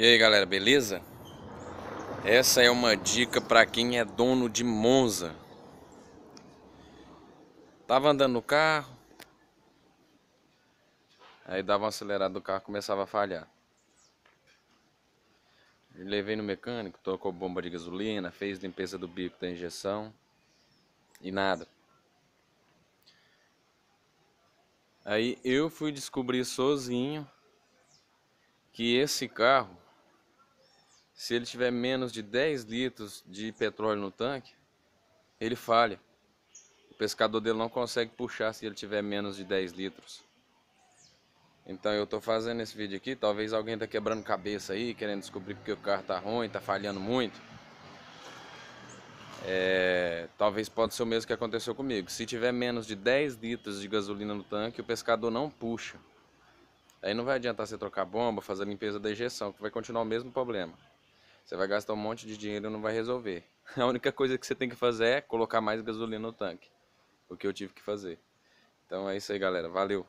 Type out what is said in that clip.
E aí galera, beleza? Essa é uma dica para quem é dono de Monza. Tava andando no carro, aí dava uma acelerada do carro começava a falhar. levei no mecânico, tocou bomba de gasolina, fez limpeza do bico da injeção e nada. Aí eu fui descobrir sozinho que esse carro se ele tiver menos de 10 litros de petróleo no tanque, ele falha. O pescador dele não consegue puxar se ele tiver menos de 10 litros. Então eu estou fazendo esse vídeo aqui, talvez alguém está quebrando cabeça aí, querendo descobrir porque o carro está ruim, está falhando muito. É, talvez pode ser o mesmo que aconteceu comigo. Se tiver menos de 10 litros de gasolina no tanque, o pescador não puxa. Aí não vai adiantar você trocar bomba, fazer a limpeza da injeção, que vai continuar o mesmo problema. Você vai gastar um monte de dinheiro e não vai resolver. A única coisa que você tem que fazer é colocar mais gasolina no tanque. O que eu tive que fazer. Então é isso aí, galera. Valeu!